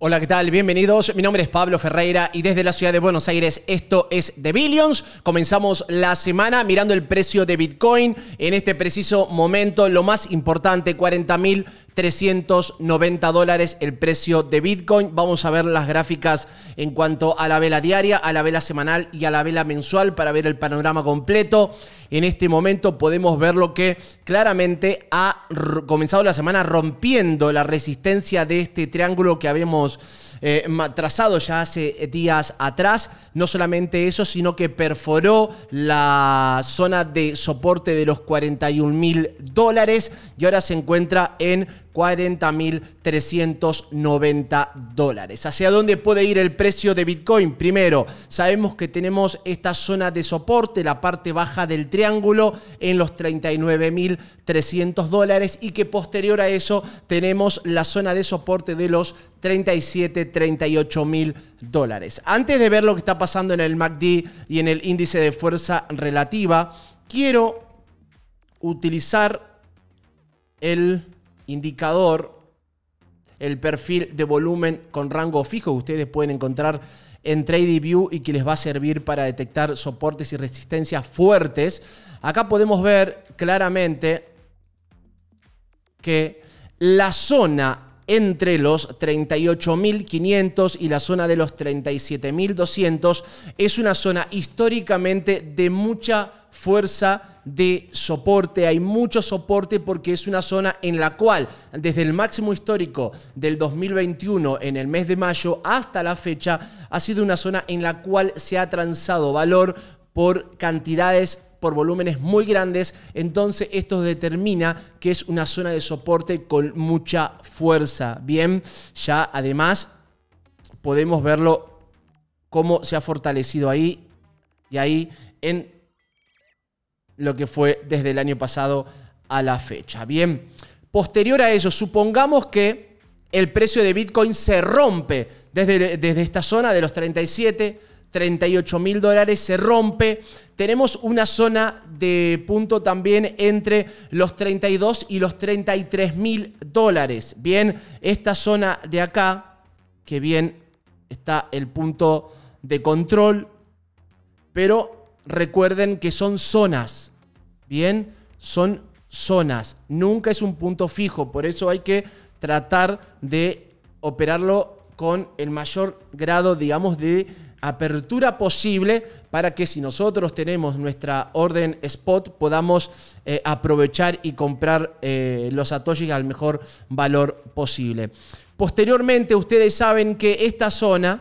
Hola, ¿qué tal? Bienvenidos. Mi nombre es Pablo Ferreira y desde la ciudad de Buenos Aires esto es The Billions. Comenzamos la semana mirando el precio de Bitcoin. En este preciso momento, lo más importante, 40.000 390 dólares el precio de Bitcoin. Vamos a ver las gráficas en cuanto a la vela diaria, a la vela semanal y a la vela mensual para ver el panorama completo. En este momento podemos ver lo que claramente ha comenzado la semana rompiendo la resistencia de este triángulo que habíamos eh, trazado ya hace eh, días atrás. No solamente eso, sino que perforó la zona de soporte de los 41 mil dólares y ahora se encuentra en 40.390 dólares. ¿Hacia dónde puede ir el precio de Bitcoin? Primero, sabemos que tenemos esta zona de soporte, la parte baja del triángulo, en los 39.300 dólares y que posterior a eso tenemos la zona de soporte de los 37, 38 mil dólares. Antes de ver lo que está pasando en el MACD y en el índice de fuerza relativa, quiero utilizar el indicador, el perfil de volumen con rango fijo que ustedes pueden encontrar en TradingView y que les va a servir para detectar soportes y resistencias fuertes. Acá podemos ver claramente que la zona entre los 38.500 y la zona de los 37.200. Es una zona históricamente de mucha fuerza de soporte, hay mucho soporte porque es una zona en la cual desde el máximo histórico del 2021 en el mes de mayo hasta la fecha ha sido una zona en la cual se ha transado valor por cantidades por volúmenes muy grandes, entonces esto determina que es una zona de soporte con mucha fuerza. Bien, ya además podemos verlo cómo se ha fortalecido ahí y ahí en lo que fue desde el año pasado a la fecha. Bien, posterior a eso, supongamos que el precio de Bitcoin se rompe desde, desde esta zona de los 37, 38 mil dólares, se rompe. Tenemos una zona de punto también entre los 32 y los 33 mil dólares. Bien, esta zona de acá, que bien está el punto de control, pero recuerden que son zonas. Bien, son zonas. Nunca es un punto fijo, por eso hay que tratar de operarlo con el mayor grado, digamos, de apertura posible para que si nosotros tenemos nuestra orden spot podamos eh, aprovechar y comprar eh, los satoshis al mejor valor posible. Posteriormente ustedes saben que esta zona,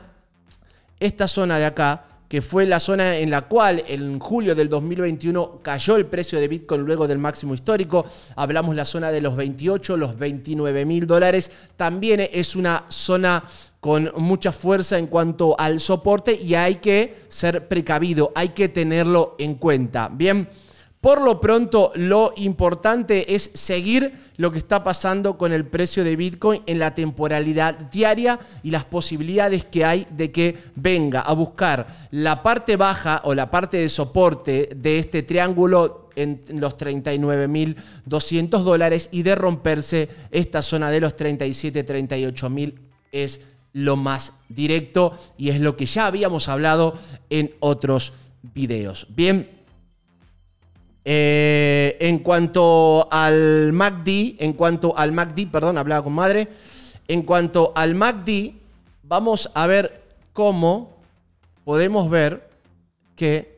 esta zona de acá, que fue la zona en la cual en julio del 2021 cayó el precio de Bitcoin luego del máximo histórico. Hablamos la zona de los 28, los 29 mil dólares. También es una zona con mucha fuerza en cuanto al soporte y hay que ser precavido, hay que tenerlo en cuenta. Bien. Por lo pronto, lo importante es seguir lo que está pasando con el precio de Bitcoin en la temporalidad diaria y las posibilidades que hay de que venga a buscar la parte baja o la parte de soporte de este triángulo en los 39.200 dólares y de romperse esta zona de los 37, 38.000 es lo más directo y es lo que ya habíamos hablado en otros videos. Bien. Eh, en cuanto al MACD, en cuanto al MACD, perdón, hablaba con madre. En cuanto al MACD, vamos a ver cómo podemos ver que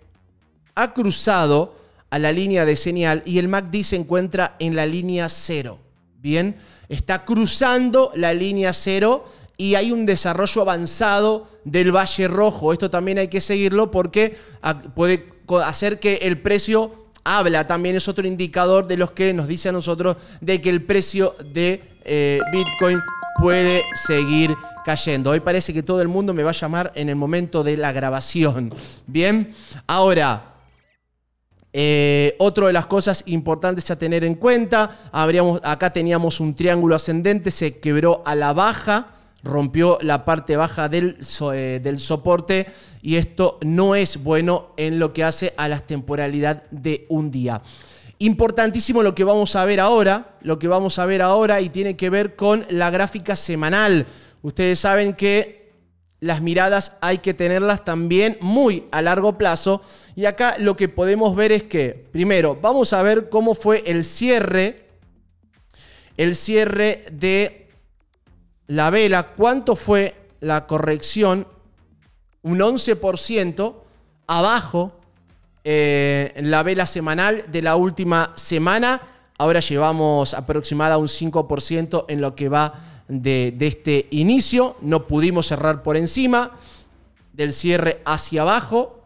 ha cruzado a la línea de señal y el MACD se encuentra en la línea cero. Bien, está cruzando la línea cero y hay un desarrollo avanzado del Valle Rojo. Esto también hay que seguirlo porque ah, puede hacer que el precio habla. También es otro indicador de los que nos dice a nosotros de que el precio de eh, Bitcoin puede seguir cayendo. Hoy parece que todo el mundo me va a llamar en el momento de la grabación. Bien, ahora... Eh, otro de las cosas importantes a tener en cuenta, habríamos, acá teníamos un triángulo ascendente, se quebró a la baja, rompió la parte baja del, eh, del, soporte y esto no es bueno en lo que hace a la temporalidad de un día. Importantísimo lo que vamos a ver ahora, lo que vamos a ver ahora y tiene que ver con la gráfica semanal. Ustedes saben que las miradas hay que tenerlas también muy a largo plazo y acá lo que podemos ver es que primero vamos a ver cómo fue el cierre el cierre de la vela cuánto fue la corrección, un 11% abajo eh, en la vela semanal de la última semana. Ahora llevamos aproximada un 5% en lo que va de este inicio. No pudimos cerrar por encima del cierre hacia abajo.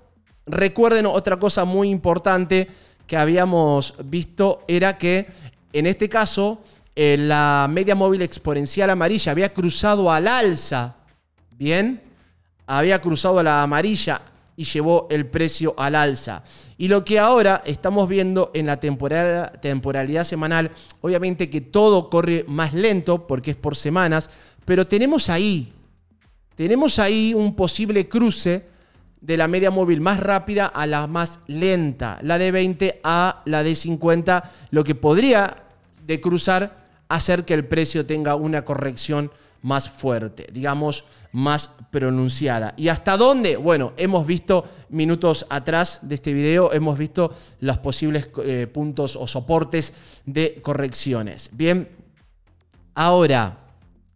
Recuerden otra cosa muy importante que habíamos visto era que en este caso eh, la media móvil exponencial amarilla había cruzado al alza, ¿bien? Había cruzado a la amarilla y llevó el precio al alza. Y lo que ahora estamos viendo en la temporalidad semanal, obviamente que todo corre más lento porque es por semanas, pero tenemos ahí, tenemos ahí un posible cruce de la media móvil más rápida a la más lenta, la de 20 a la de 50, lo que podría de cruzar hacer que el precio tenga una corrección más fuerte, digamos, más pronunciada. ¿Y hasta dónde? Bueno, hemos visto minutos atrás de este video, hemos visto los posibles eh, puntos o soportes de correcciones. Bien, ahora,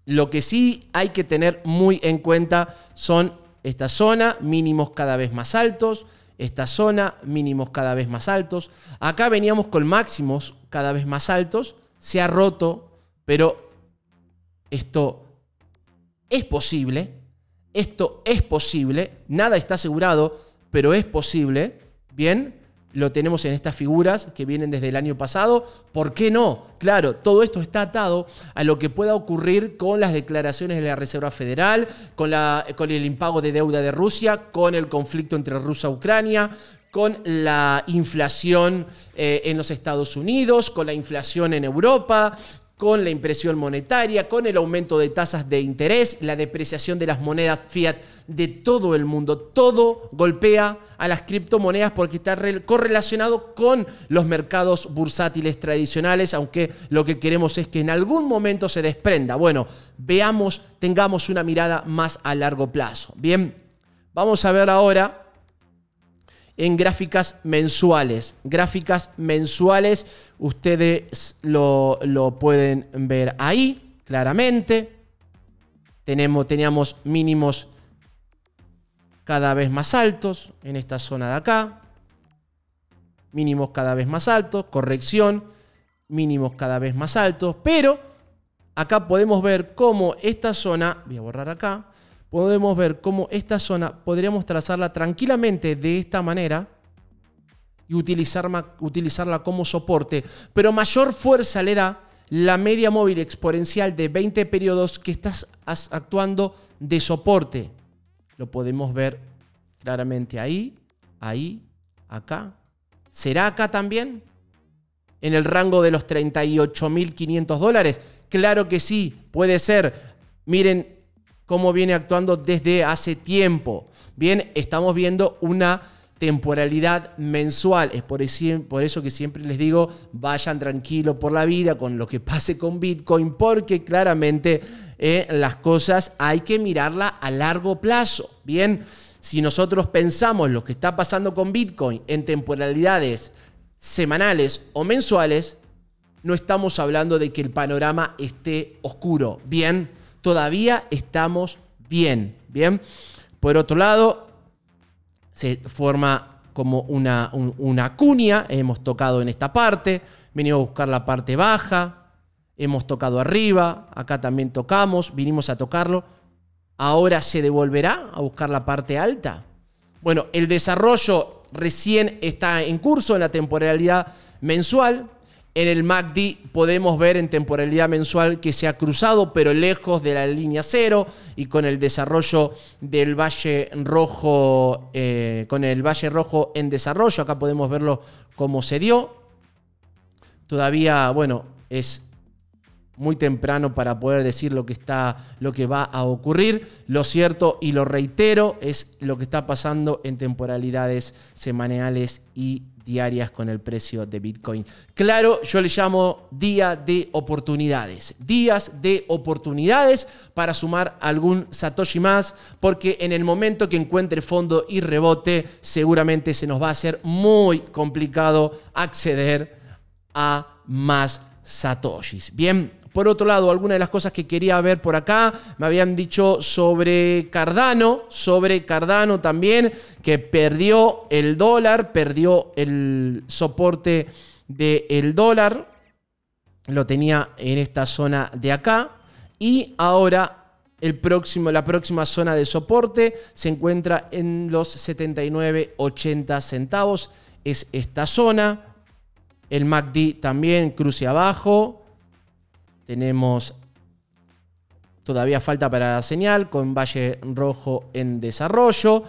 lo que sí hay que tener muy en cuenta son esta zona, mínimos cada vez más altos, esta zona, mínimos cada vez más altos. Acá veníamos con máximos cada vez más altos, se ha roto pero esto es posible, esto es posible, nada está asegurado, pero es posible, ¿bien? Lo tenemos en estas figuras que vienen desde el año pasado. ¿Por qué no? Claro, todo esto está atado a lo que pueda ocurrir con las declaraciones de la Reserva Federal, con, el impago de deuda de Rusia, con el conflicto entre Rusia e Ucrania, con la inflación eh, en los Estados Unidos, con la inflación en Europa, con la impresión monetaria, con el aumento de tasas de interés, la depreciación de las monedas fiat de todo el mundo. Todo golpea a las criptomonedas porque está correlacionado con los mercados bursátiles tradicionales, aunque lo que queremos es que en algún momento se desprenda. Bueno, veamos, tengamos una mirada más a largo plazo. Bien, vamos a ver ahora en gráficas mensuales. Gráficas mensuales, ustedes lo, pueden ver ahí, claramente. Tenemos, teníamos mínimos cada vez más altos en esta zona de acá. Mínimos cada vez más altos, corrección, mínimos cada vez más altos, pero acá podemos ver cómo esta zona, voy a borrar acá, podemos ver cómo esta zona podríamos trazarla tranquilamente de esta manera y utilizarla, como soporte, pero mayor fuerza le da la media móvil exponencial de 20 periodos que estás actuando de soporte. Lo podemos ver claramente ahí, ahí, acá. ¿Será acá también? ¿En el rango de los 38.500 dólares? Claro que sí, puede ser. Miren cómo viene actuando desde hace tiempo. Bien, estamos viendo una temporalidad mensual. Es por, eso que siempre les digo, vayan tranquilo por la vida con lo que pase con Bitcoin, porque claramente eh, las cosas hay que mirarla a largo plazo. Bien, si nosotros pensamos lo que está pasando con Bitcoin en temporalidades semanales o mensuales, no estamos hablando de que el panorama esté oscuro. Bien, todavía estamos bien. Bien. Por otro lado, se forma como una, una cuña. Hemos tocado en esta parte. Venimos a buscar la parte baja. Hemos tocado arriba. Acá también tocamos. Vinimos a tocarlo. Ahora se devolverá a buscar la parte alta. Bueno, el desarrollo recién está en curso en la temporalidad mensual, en el MACD podemos ver en temporalidad mensual que se ha cruzado, pero lejos de la línea cero y con el desarrollo del Valle Rojo, eh, con el Valle Rojo en desarrollo. Acá podemos verlo cómo se dio. Todavía, bueno, es muy temprano para poder decir lo que está lo que va a ocurrir. Lo cierto y lo reitero es lo que está pasando en temporalidades semanales y diarias con el precio de Bitcoin. Claro, yo le llamo día de oportunidades, días de oportunidades para sumar algún Satoshi más, porque en el momento que encuentre fondo y rebote, seguramente se nos va a hacer muy complicado acceder a más Satoshis. Bien, por otro lado, algunas de las cosas que quería ver por acá, me habían dicho sobre Cardano, sobre Cardano también, que perdió el dólar, perdió el soporte del dólar, lo tenía en esta zona de acá, y ahora el próximo, la próxima zona de soporte se encuentra en los 79,80 centavos. Es esta zona. El MACD también cruce abajo. Tenemos todavía falta para la señal con Valle Rojo en desarrollo.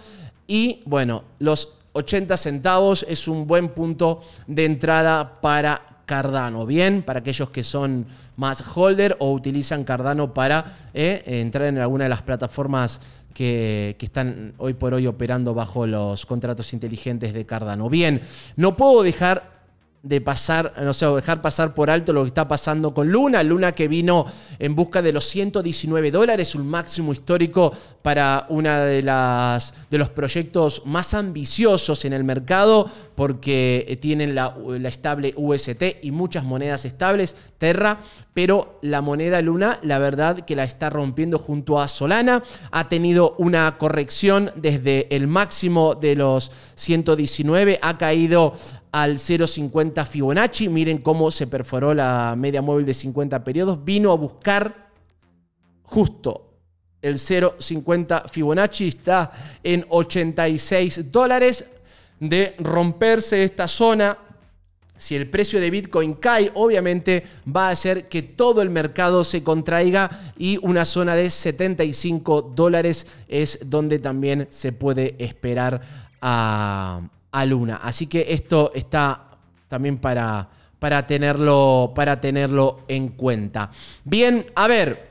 Y bueno, los 80 centavos es un buen punto de entrada para Cardano. Bien, para aquellos que son más holder o utilizan Cardano para eh, entrar en alguna de las plataformas que, que, están hoy por hoy operando bajo los contratos inteligentes de Cardano. Bien, no puedo dejar de pasar, no sé, dejar pasar por alto lo que está pasando con Luna. Luna que vino en busca de los 119 dólares, un máximo histórico para uno de de los proyectos más ambiciosos en el mercado, porque eh, tienen la, la estable UST y muchas monedas estables, Terra, pero la moneda Luna, la verdad que la está rompiendo junto a Solana. Ha tenido una corrección desde el máximo de los 119, ha caído al 0,50 Fibonacci. Miren cómo se perforó la media móvil de 50 periodos. Vino a buscar justo el 0,50 Fibonacci. Está en 86 dólares. De romperse esta zona, si el precio de Bitcoin cae, obviamente va a hacer que todo el mercado se contraiga y una zona de 75 dólares es donde también se puede esperar a a Luna. Así que esto está también para, para, tenerlo, para tenerlo en cuenta. Bien, a ver,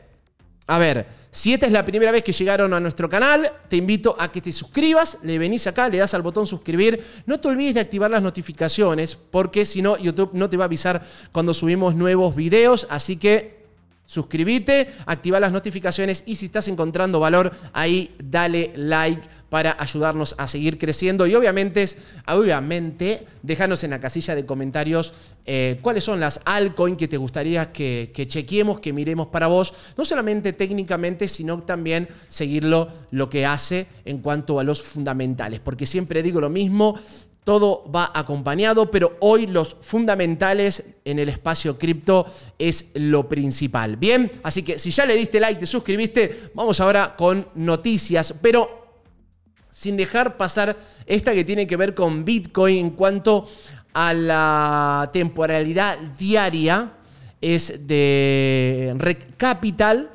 a ver, si esta es la primera vez que llegaron a nuestro canal, te invito a que te suscribas, le venís acá, le das al botón suscribir, no te olvides de activar las notificaciones, porque si no, YouTube no te va a avisar cuando subimos nuevos videos, así que suscríbete, activa las notificaciones y si estás encontrando valor ahí, dale like para ayudarnos a seguir creciendo. Y obviamente, obviamente, déjanos en la casilla de comentarios eh, cuáles son las altcoins que te gustaría que, que, chequeemos, que miremos para vos, no solamente técnicamente, sino también seguirlo lo que hace en cuanto a los fundamentales. Porque siempre digo lo mismo. Todo va acompañado, pero hoy los fundamentales en el espacio cripto es lo principal. Bien, así que si ya le diste like, te suscribiste, vamos ahora con noticias. Pero sin dejar pasar esta que tiene que ver con Bitcoin en cuanto a la temporalidad diaria. Es de recapital Capital.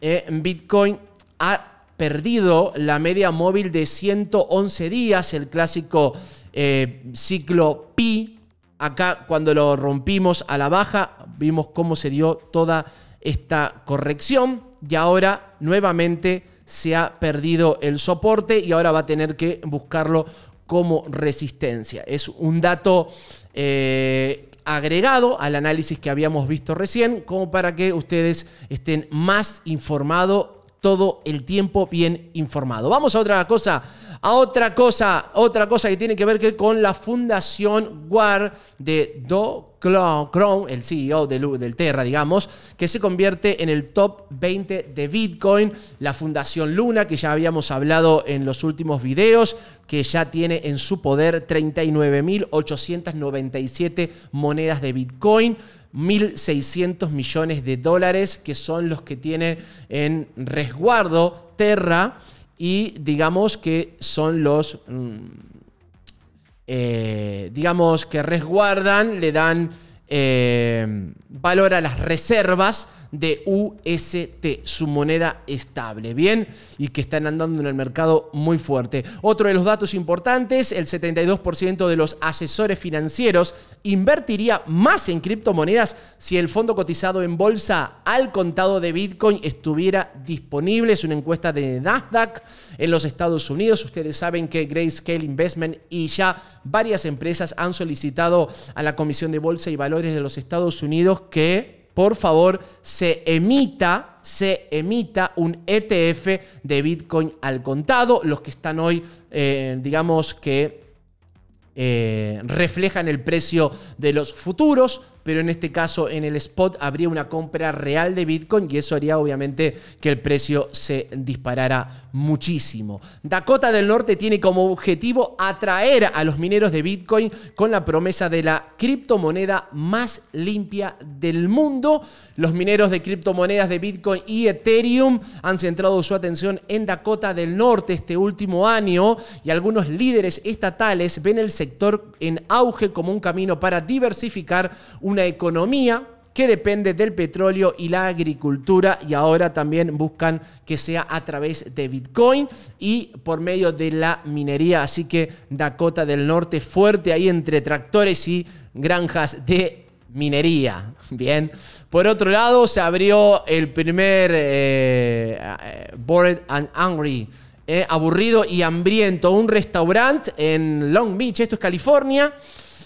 Eh, Bitcoin ha perdido la media móvil de 111 días, el clásico eh, ciclo pi. Acá cuando lo rompimos a la baja, vimos cómo se dio toda esta corrección y ahora nuevamente se ha perdido el soporte y ahora va a tener que buscarlo como resistencia. Es un dato eh, agregado al análisis que habíamos visto recién, como para que ustedes estén más informados todo el tiempo bien informado. Vamos a otra cosa a otra cosa, otra cosa que tiene que ver que con la fundación War de Do Crown, el CEO del Terra, digamos, que se convierte en el top 20 de Bitcoin, la fundación Luna, que ya habíamos hablado en los últimos videos, que ya tiene en su poder 39.897 monedas de Bitcoin. 1.600 millones de dólares que son los que tiene en resguardo Terra y digamos que son los... Mm, eh, digamos que resguardan, le dan eh, valor a las reservas de UST, su moneda estable, ¿bien? Y que están andando en el mercado muy fuerte. Otro de los datos importantes, el 72% de los asesores financieros invertiría más en criptomonedas si el fondo cotizado en bolsa al contado de Bitcoin estuviera disponible. Es una encuesta de Nasdaq en los Estados Unidos. Ustedes saben que Grayscale Investment y ya varias empresas han solicitado a la Comisión de Bolsa y Valores de los Estados Unidos que por favor se emita, se emita un ETF de Bitcoin al contado. Los que están hoy, eh, digamos que eh, reflejan el precio de los futuros pero en este caso en el spot habría una compra real de Bitcoin y eso haría obviamente que el precio se disparara muchísimo. Dakota del Norte tiene como objetivo atraer a los mineros de Bitcoin con la promesa de la criptomoneda más limpia del mundo. Los mineros de criptomonedas de Bitcoin y Ethereum han centrado su atención en Dakota del Norte este último año y algunos líderes estatales ven el sector en auge como un camino para diversificar una economía que depende del petróleo y la agricultura y ahora también buscan que sea a través de Bitcoin y por medio de la minería. Así que Dakota del Norte fuerte ahí entre tractores y granjas de minería. Bien. Por otro lado, se abrió el primer eh, eh, Bored and Angry, eh, aburrido y hambriento, un restaurante en Long Beach, esto es California.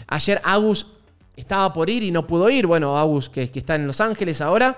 Ayer Agus estaba por ir y no pudo ir. Bueno, Agus, que, que está en Los Ángeles ahora.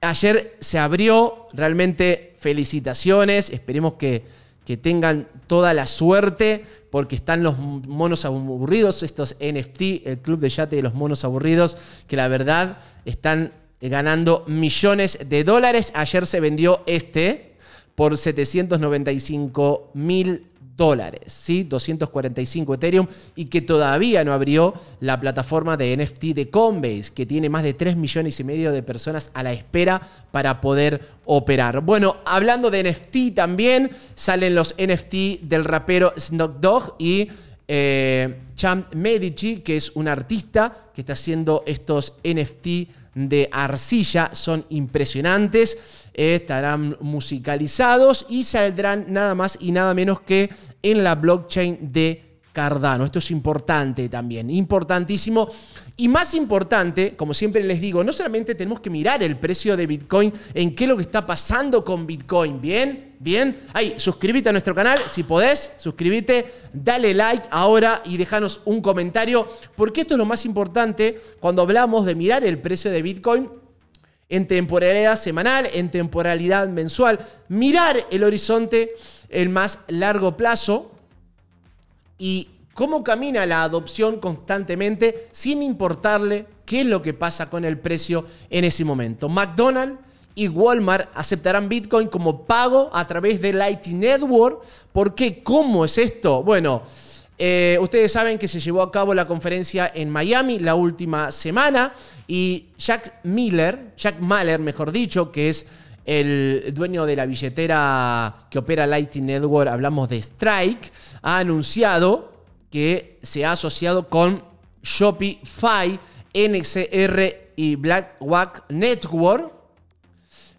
Ayer se abrió, realmente felicitaciones, esperemos que, que tengan toda la suerte porque están los monos aburridos, estos NFT, el club de yate de los monos aburridos, que la verdad están ganando millones de dólares. Ayer se vendió este por 795 mil dólares, ¿sí? 245 Ethereum y que todavía no abrió la plataforma de NFT de Coinbase, que tiene más de 3 millones y medio de personas a la espera para poder operar. Bueno, hablando de NFT también, salen los NFT del rapero Snoop Dogg y eh, Champ Medici, que es un artista que está haciendo estos NFT de arcilla son impresionantes, eh, estarán musicalizados y saldrán nada más y nada menos que en la blockchain de Cardano. Esto es importante también, importantísimo. Y más importante, como siempre les digo, no solamente tenemos que mirar el precio de Bitcoin, en qué es lo que está pasando con Bitcoin, ¿bien? ¿Bien? Ahí, suscríbete a nuestro canal, si podés, suscríbete, dale like ahora y déjanos un comentario, porque esto es lo más importante cuando hablamos de mirar el precio de Bitcoin en temporalidad semanal, en temporalidad mensual, mirar el horizonte en más largo plazo, y cómo camina la adopción constantemente sin importarle qué es lo que pasa con el precio en ese momento. McDonald's y Walmart aceptarán Bitcoin como pago a través de Lightning Network. ¿Por qué? ¿Cómo es esto? Bueno, eh, ustedes saben que se llevó a cabo la conferencia en Miami la última semana y Jack Miller, Jack Mahler mejor dicho, que es el dueño de la billetera que opera Lightning Network, hablamos de Strike, ha anunciado que se ha asociado con Shopify, NCR y BlackWack Network.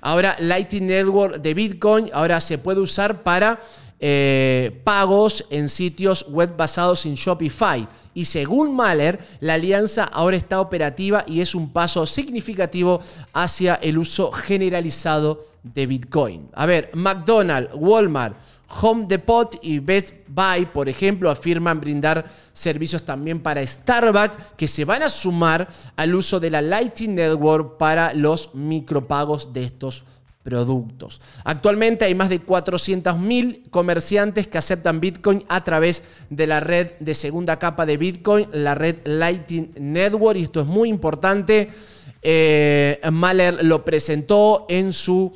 Ahora Lightning Network de Bitcoin ahora se puede usar para eh, pagos en sitios web basados en Shopify. Y según Mahler, la alianza ahora está operativa y es un paso significativo hacia el uso generalizado de Bitcoin. A ver, McDonald's, Walmart, Home Depot y Best Buy, por ejemplo, afirman brindar servicios también para Starbucks que se van a sumar al uso de la Lightning Network para los micropagos de estos productos. Actualmente hay más de 400.000 comerciantes que aceptan Bitcoin a través de la red de segunda capa de Bitcoin, la red Lightning Network, y esto es muy importante. Eh, Mahler lo presentó en su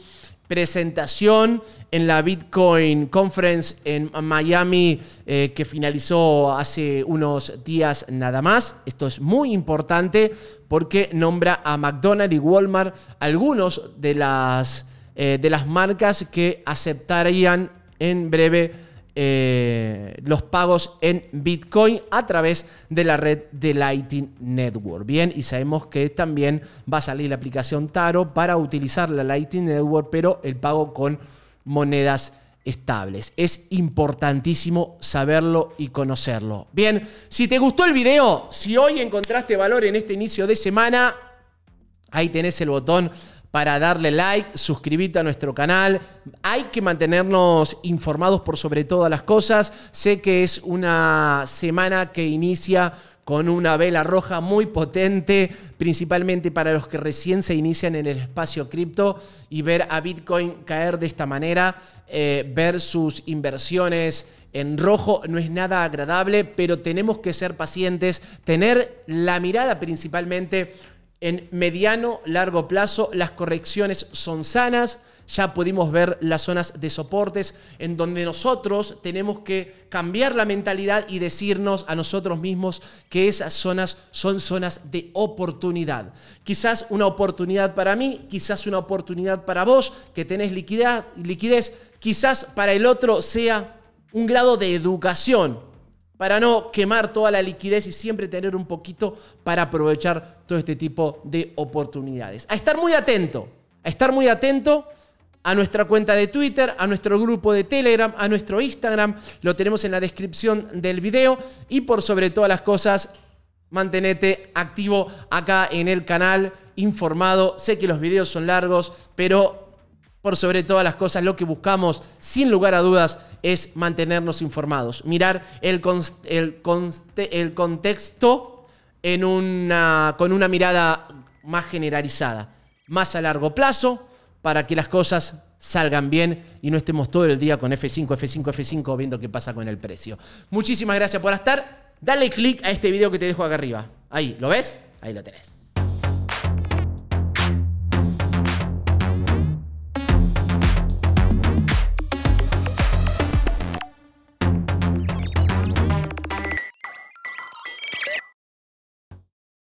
presentación en la Bitcoin Conference en Miami eh, que finalizó hace unos días nada más. Esto es muy importante porque nombra a McDonald's y Walmart algunos de las eh, de las marcas que aceptarían en breve eh, los pagos en Bitcoin a través de la red de Lightning Network. Bien, y sabemos que también va a salir la aplicación Taro para utilizar la Lightning Network, pero el pago con monedas estables. Es importantísimo saberlo y conocerlo. Bien, si te gustó el video, si hoy encontraste valor en este inicio de semana, ahí tenés el botón para darle like, suscribirte a nuestro canal. Hay que mantenernos informados por sobre todas las cosas. Sé que es una semana que inicia con una vela roja muy potente, principalmente para los que recién se inician en el espacio cripto y ver a Bitcoin caer de esta manera, eh, ver sus inversiones en rojo no es nada agradable, pero tenemos que ser pacientes, tener la mirada principalmente en mediano, largo plazo, las correcciones son sanas, ya pudimos ver las zonas de soportes en donde nosotros tenemos que cambiar la mentalidad y decirnos a nosotros mismos que esas zonas son zonas de oportunidad. Quizás una oportunidad para mí, quizás una oportunidad para vos que tenés liquidez, liquidez quizás para el otro sea un grado de educación para no quemar toda la liquidez y siempre tener un poquito para aprovechar todo este tipo de oportunidades. A estar muy atento, a estar muy atento a nuestra cuenta de Twitter, a nuestro grupo de Telegram, a nuestro Instagram, lo tenemos en la descripción del video y por sobre todas las cosas, mantenete activo acá en el canal, informado, sé que los videos son largos, pero por sobre todas las cosas, lo que buscamos, sin lugar a dudas, es mantenernos informados, mirar el, el, el contexto en una, con una mirada más generalizada, más a largo plazo, para que las cosas salgan bien y no estemos todo el día con F5, F5, F5 viendo qué pasa con el precio. Muchísimas gracias por estar. Dale click a este video que te dejo acá arriba. Ahí, ¿lo ves? Ahí lo tenés.